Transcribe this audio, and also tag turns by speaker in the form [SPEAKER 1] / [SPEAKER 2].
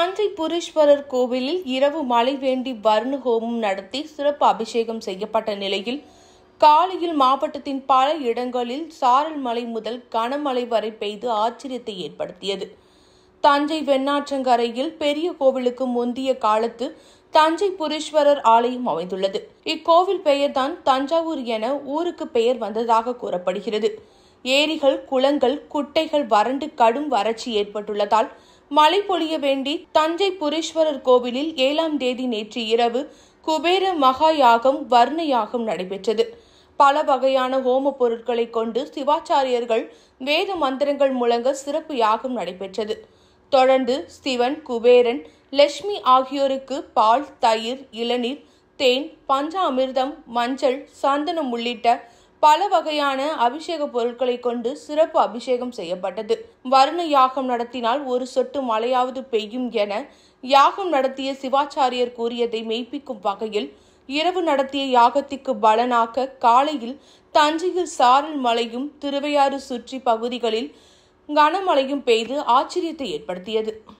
[SPEAKER 1] தஞ்சை புரீஸ்வரர் கோவிலில் இரவு மழை வேண்டி வருண ஹோமம் நடத்தி சிறப்பு அபிஷேகம் செய்யப்பட்ட நிலையில் காலையில் மாவட்டத்தின் பல இடங்களில் சாரல் மலை முதல் கனமழை வரை பெய்து ஆச்சரியத்தை ஏற்படுத்தியது தஞ்சை வெண்ணாற்றங்கரையில் பெரிய கோவிலுக்கு முந்தைய காலத்து தஞ்சை புரீஸ்வரர் ஆலயம் அமைந்துள்ளது இக்கோவில் பெயர்தான் தஞ்சாவூர் என ஊருக்கு பெயர் வந்ததாக கூறப்படுகிறது ஏரிகள் குளங்கள் குட்டைகள் வறண்டு கடும் வறட்சி ஏற்பட்டுள்ளதால் மழை பொழிய வேண்டி தஞ்சை புரீஸ்வரர் கோவிலில் ஏழாம் தேதி நேற்று இரவு குபேர மகா யாகம் வர்ண யாகம் நடைபெற்றது பல வகையான ஹோம பொருட்களை கொண்டு சிவாச்சாரியர்கள் வேத மந்திரங்கள் முழங்க சிறப்பு யாகம் நடைபெற்றது தொடர்ந்து சிவன் குபேரன் லட்சுமி ஆகியோருக்கு பால் தயிர் இளநீர் தேன் பஞ்ச அமிர்தம் மஞ்சள் சந்தனம் உள்ளிட்ட பல வகையான அபிஷேக பொருட்களை கொண்டு சிறப்பு அபிஷேகம் செய்யப்பட்டது வருண யாகம் நடத்தினால் ஒரு சொட்டு மழையாவது பெய்யும் என யாகம் நடத்திய சிவாச்சாரியர் கூறியதை மெய்ப்பிக்கும் வகையில் இரவு நடத்திய யாகத்திற்கு பலனாக காலையில் தஞ்சையில் சாரல் மலையும் திருவையாறு சுற்றி பகுதிகளில் கனமழையும் பெய்து ஆச்சரியத்தை ஏற்படுத்தியது